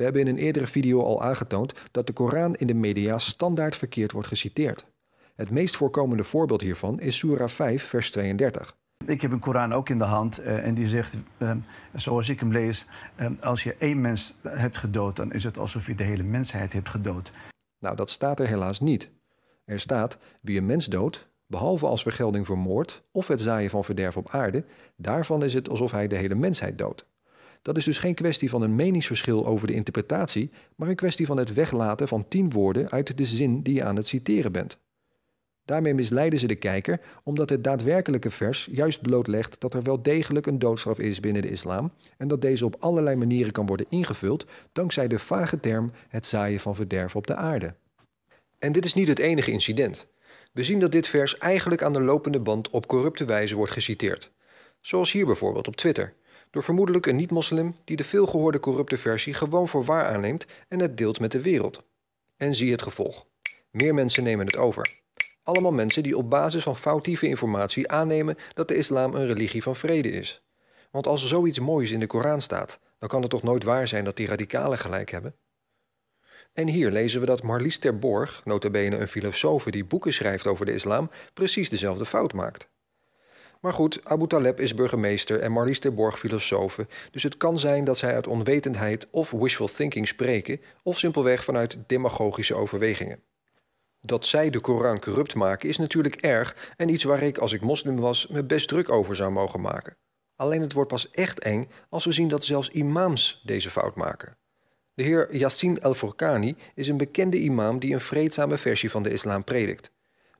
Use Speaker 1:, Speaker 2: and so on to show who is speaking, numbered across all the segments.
Speaker 1: We hebben in een eerdere video al aangetoond dat de Koran in de media standaard verkeerd wordt geciteerd. Het meest voorkomende voorbeeld hiervan is Surah 5, vers 32. Ik heb een Koran ook in de hand eh, en die zegt, ehm, zoals ik hem lees, ehm, als je één mens hebt gedood, dan is het alsof je de hele mensheid hebt gedood. Nou, dat staat er helaas niet. Er staat, wie een mens doodt, behalve als vergelding voor moord of het zaaien van verderf op aarde, daarvan is het alsof hij de hele mensheid doodt. Dat is dus geen kwestie van een meningsverschil over de interpretatie, maar een kwestie van het weglaten van tien woorden uit de zin die je aan het citeren bent. Daarmee misleiden ze de kijker, omdat het daadwerkelijke vers juist blootlegt dat er wel degelijk een doodstraf is binnen de islam en dat deze op allerlei manieren kan worden ingevuld dankzij de vage term het zaaien van verderf op de aarde. En dit is niet het enige incident. We zien dat dit vers eigenlijk aan de lopende band op corrupte wijze wordt geciteerd. Zoals hier bijvoorbeeld op Twitter door vermoedelijk een niet-moslim die de veelgehoorde corrupte versie gewoon voor waar aanneemt en het deelt met de wereld. En zie het gevolg. Meer mensen nemen het over. Allemaal mensen die op basis van foutieve informatie aannemen dat de islam een religie van vrede is. Want als er zoiets moois in de Koran staat, dan kan het toch nooit waar zijn dat die radicalen gelijk hebben? En hier lezen we dat Marlies Borg, notabene een filosoof die boeken schrijft over de islam, precies dezelfde fout maakt. Maar goed, Abu Taleb is burgemeester en Marlies de Borg filosofe, dus het kan zijn dat zij uit onwetendheid of wishful thinking spreken, of simpelweg vanuit demagogische overwegingen. Dat zij de Koran corrupt maken is natuurlijk erg en iets waar ik als ik moslim was me best druk over zou mogen maken. Alleen het wordt pas echt eng als we zien dat zelfs imams deze fout maken. De heer Yassin El-Furqani is een bekende imam die een vreedzame versie van de islam predikt.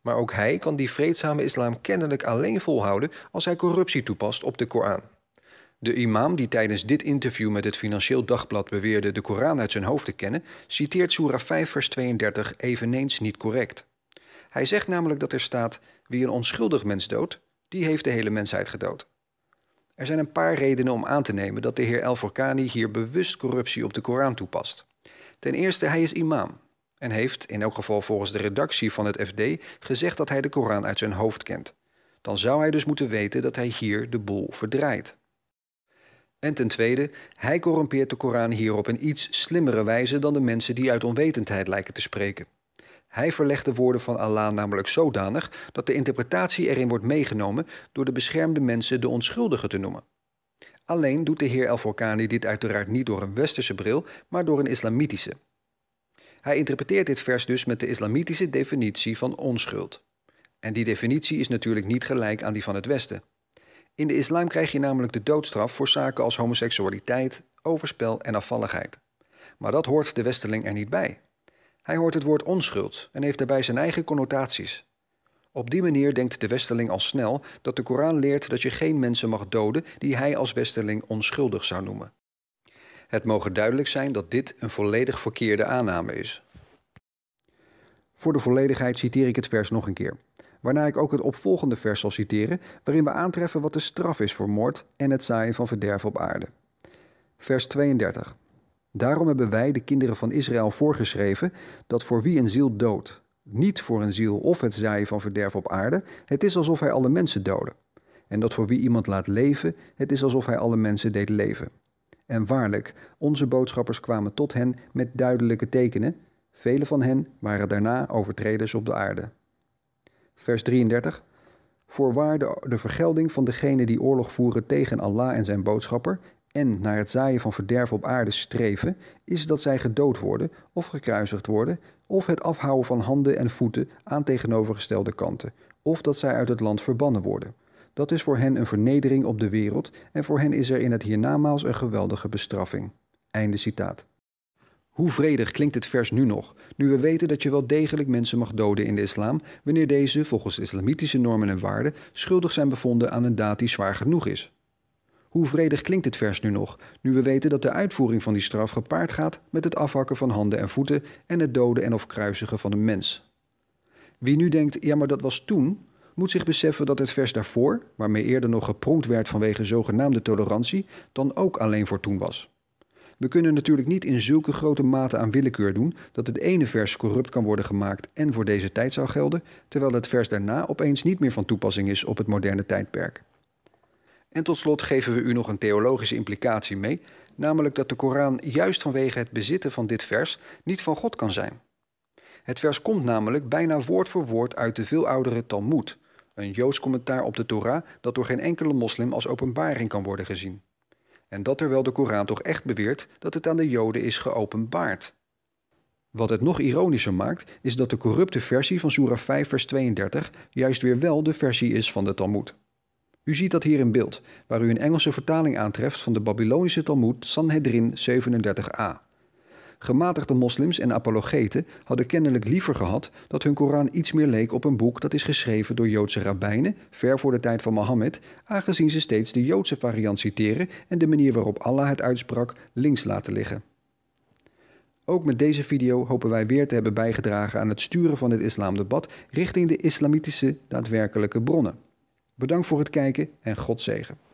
Speaker 1: Maar ook hij kan die vreedzame islam kennelijk alleen volhouden als hij corruptie toepast op de Koran. De imam die tijdens dit interview met het Financieel Dagblad beweerde de Koran uit zijn hoofd te kennen, citeert Surah 5 vers 32 eveneens niet correct. Hij zegt namelijk dat er staat: wie een onschuldig mens doodt, die heeft de hele mensheid gedood. Er zijn een paar redenen om aan te nemen dat de heer El Forkani hier bewust corruptie op de Koran toepast. Ten eerste, hij is imam en heeft, in elk geval volgens de redactie van het FD, gezegd dat hij de Koran uit zijn hoofd kent. Dan zou hij dus moeten weten dat hij hier de boel verdraait. En ten tweede, hij corrompeert de Koran hier op een iets slimmere wijze dan de mensen die uit onwetendheid lijken te spreken. Hij verlegt de woorden van Allah namelijk zodanig dat de interpretatie erin wordt meegenomen door de beschermde mensen de onschuldigen te noemen. Alleen doet de heer El-Forkani dit uiteraard niet door een westerse bril, maar door een islamitische. Hij interpreteert dit vers dus met de islamitische definitie van onschuld. En die definitie is natuurlijk niet gelijk aan die van het Westen. In de islam krijg je namelijk de doodstraf voor zaken als homoseksualiteit, overspel en afvalligheid. Maar dat hoort de Westeling er niet bij. Hij hoort het woord onschuld en heeft daarbij zijn eigen connotaties. Op die manier denkt de Westeling al snel dat de Koran leert dat je geen mensen mag doden die hij als Westeling onschuldig zou noemen. Het mogen duidelijk zijn dat dit een volledig verkeerde aanname is. Voor de volledigheid citeer ik het vers nog een keer. Waarna ik ook het opvolgende vers zal citeren, waarin we aantreffen wat de straf is voor moord en het zaaien van verderf op aarde. Vers 32. Daarom hebben wij de kinderen van Israël voorgeschreven dat voor wie een ziel doodt, niet voor een ziel of het zaaien van verderf op aarde, het is alsof hij alle mensen doodde. En dat voor wie iemand laat leven, het is alsof hij alle mensen deed leven. En waarlijk, onze boodschappers kwamen tot hen met duidelijke tekenen. Vele van hen waren daarna overtreders op de aarde. Vers 33. Voorwaar de, vergelding van degenen die oorlog voeren tegen Allah en zijn boodschapper en naar het zaaien van verderf op aarde streven, is dat zij gedood worden of gekruisigd worden, of het afhouden van handen en voeten aan tegenovergestelde kanten, of dat zij uit het land verbannen worden. Dat is voor hen een vernedering op de wereld en voor hen is er in het hiernamaals een geweldige bestraffing. Einde citaat. Hoe vredig klinkt het vers nu nog, nu we weten dat je wel degelijk mensen mag doden in de islam wanneer deze, volgens islamitische normen en waarden, schuldig zijn bevonden aan een daad die zwaar genoeg is. Hoe vredig klinkt dit vers nu nog, nu we weten dat de uitvoering van die straf gepaard gaat met het afhakken van handen en voeten en het doden en of kruisigen van een mens. Wie nu denkt, ja maar dat was toen, moet zich beseffen dat het vers daarvoor, waarmee eerder nog gepronkt werd vanwege zogenaamde tolerantie, dan ook alleen voor toen was. We kunnen natuurlijk niet in zulke grote mate aan willekeur doen dat het ene vers corrupt kan worden gemaakt en voor deze tijd zou gelden, terwijl het vers daarna opeens niet meer van toepassing is op het moderne tijdperk. En tot slot geven we u nog een theologische implicatie mee, namelijk dat de Koran juist vanwege het bezitten van dit vers niet van God kan zijn. Het vers komt namelijk bijna woord voor woord uit de veel oudere Talmud, een joods commentaar op de Torah dat door geen enkele moslim als openbaring kan worden gezien. En dat terwijl de Koran toch echt beweert dat het aan de joden is geopenbaard. Wat het nog ironischer maakt, is dat de corrupte versie van Surah 5, vers 32 juist weer wel de versie is van de Talmud. U ziet dat hier in beeld, waar u een Engelse vertaling aantreft van de Babylonische Talmud Sanhedrin 37a. Gematigde moslims en apologeten hadden kennelijk liever gehad dat hun Koran iets meer leek op een boek dat is geschreven door Joodse rabbijnen, ver voor de tijd van Mohammed, aangezien ze steeds de Joodse variant citeren en de manier waarop Allah het uitsprak links laten liggen. Ook met deze video hopen wij weer te hebben bijgedragen aan het sturen van dit islamdebat richting de islamitische daadwerkelijke bronnen. Bedankt voor het kijken en God zegen.